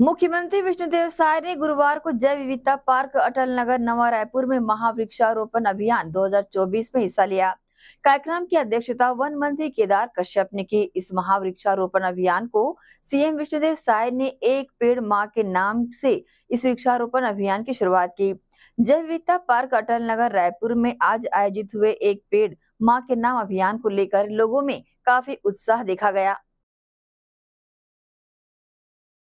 मुख्यमंत्री विष्णुदेव साय ने गुरुवार को जैव विविधता पार्क अटल नगर नवा रायपुर में महावृक्षारोपण अभियान 2024 में हिस्सा लिया कार्यक्रम की अध्यक्षता वन मंत्री केदार कश्यप ने की इस महावृक्षारोपण अभियान को सीएम विष्णुदेव साय ने एक पेड़ माँ के नाम से इस वृक्षारोपण अभियान की शुरुआत की जैव विविधता पार्क अटल नगर रायपुर में आज आयोजित हुए एक पेड़ माँ के नाम अभियान को लेकर लोगों में काफी उत्साह देखा गया